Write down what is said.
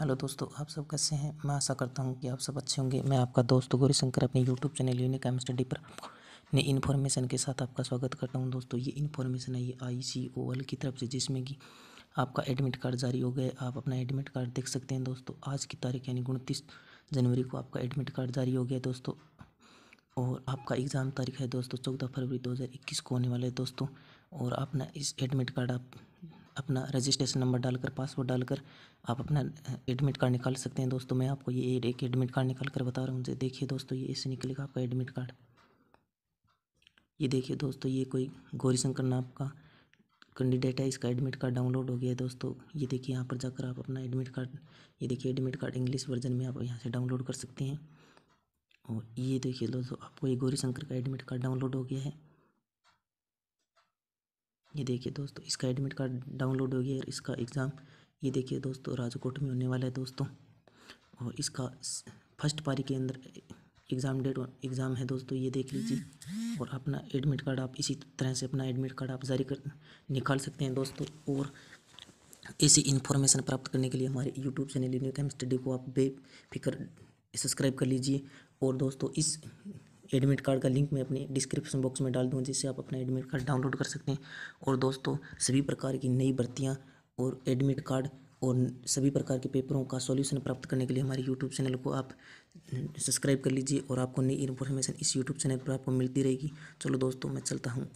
hello दोस्तों आप सब कैसे हैं मैं आशा करता हूं कि आप सब अच्छे होंगे मैं आपका दोस्त गौरी शंकर अपने YouTube channel unique M study पर ने इन्फॉर्मेशन के साथ आपका स्वागत करता हूं दोस्तों ये इन्फॉर्मेशन है ये आई सी ओ एल की तरफ से जिसमें कि आपका एडमिट कार्ड जारी हो गया आप अपना एडमिट कार्ड देख सकते हैं दोस्तों आज की तारीख यानी उनतीस जनवरी को आपका एडमिट कार्ड जारी हो गया दोस्तों और आपका एग्ज़ाम तारीख है दोस्तों चौदह फरवरी दो को होने वाला है दोस्तों और अपना इस एडमिट कार्ड आप अपना रजिस्ट्रेशन नंबर डालकर पासवर्ड डालकर आप अपना एडमिट कार्ड निकाल सकते हैं दोस्तों मैं आपको ये एक एडमिट कार्ड निकाल कर बता रहा हूँ देखिए दोस्तों ये इससे निकलेगा आपका एडमिट कार्ड ये देखिए दोस्तों ये कोई गौरी शंकर नाम का कैंडिडेट है इसका एडमिट कार्ड डाउनलोड हो गया है दोस्तों ये देखिए यहाँ पर जाकर आप अपना एडमिट कार्ड ये देखिए एडमिट कार्ड इंग्लिश वर्जन में आप यहाँ से डाउनलोड कर सकते हैं और ये देखिए दोस्तों आपको ये गौरी शंकर का एडमिट कार्ड डाउनलोड हो गया है ये देखिए दोस्तों इसका एडमिट कार्ड डाउनलोड हो गया और इसका एग्ज़ाम ये देखिए दोस्तों राजकोट में होने वाला है दोस्तों और इसका फर्स्ट पारी के अंदर एग्ज़ाम डेट एग्ज़ाम है दोस्तों ये देख लीजिए और अपना एडमिट कार्ड आप इसी तरह से अपना एडमिट कार्ड आप जारी कर निकाल सकते हैं दोस्तों और ऐसी इन्फॉर्मेशन प्राप्त करने के लिए हमारे यूट्यूब चैनल न्यू स्टडी को आप बेफिक्र सब्सक्राइब कर लीजिए और दोस्तों इस एडमिट कार्ड का लिंक मैं अपने डिस्क्रिप्शन बॉक्स में डाल दूँ जिससे आप अपना एडमिट कार्ड डाउनलोड कर सकते हैं और दोस्तों सभी प्रकार की नई भर्तियाँ और एडमिट कार्ड और सभी प्रकार के पेपरों का सॉल्यूशन प्राप्त करने के लिए हमारे यूट्यूब चैनल को आप सब्सक्राइब कर लीजिए और आपको नई इन्फॉर्मेशन इस यूट्यूब चैनल पर आपको मिलती रहेगी चलो दोस्तों मैं चलता हूँ